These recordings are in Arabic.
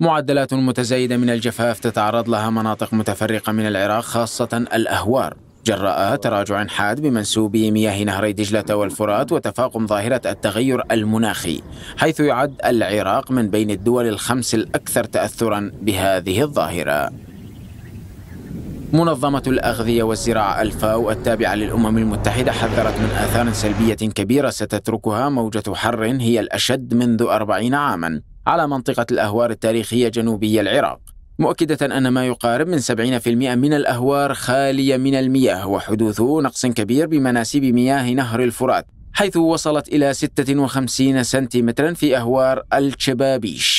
معدلات متزايدة من الجفاف تتعرض لها مناطق متفرقة من العراق خاصة الأهوار جراء تراجع حاد بمنسوبي مياه نهري دجلة والفرات وتفاقم ظاهرة التغير المناخي حيث يعد العراق من بين الدول الخمس الأكثر تأثرا بهذه الظاهرة منظمة الأغذية والزراعة الفاو التابعة للأمم المتحدة حذرت من آثار سلبية كبيرة ستتركها موجة حر هي الأشد منذ أربعين عاماً على منطقة الأهوار التاريخية جنوبي العراق مؤكدة أن ما يقارب من 70% من الأهوار خالية من المياه وحدوث نقص كبير بمناسيب مياه نهر الفرات حيث وصلت إلى 56 سنتيمترا في أهوار الشبابيش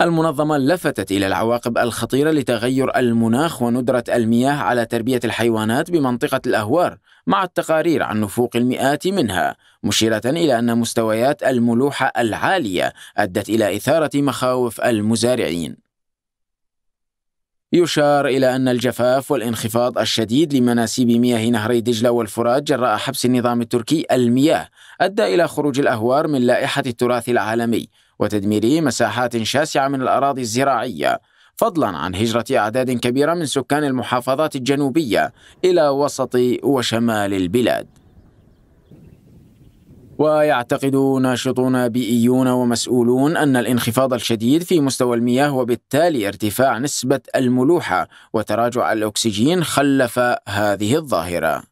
المنظمة لفتت إلى العواقب الخطيرة لتغير المناخ وندرة المياه على تربية الحيوانات بمنطقة الأهوار مع التقارير عن نفوق المئات منها مشيرة إلى أن مستويات الملوحة العالية أدت إلى إثارة مخاوف المزارعين يشار إلى أن الجفاف والانخفاض الشديد لمناسيب مياه نهري دجلة والفرات جراء حبس النظام التركي المياه أدى إلى خروج الأهوار من لائحة التراث العالمي وتدمير مساحات شاسعة من الأراضي الزراعية فضلا عن هجرة أعداد كبيرة من سكان المحافظات الجنوبية إلى وسط وشمال البلاد ويعتقد ناشطون بيئيون ومسؤولون أن الانخفاض الشديد في مستوى المياه وبالتالي ارتفاع نسبة الملوحة وتراجع الأكسجين خلف هذه الظاهرة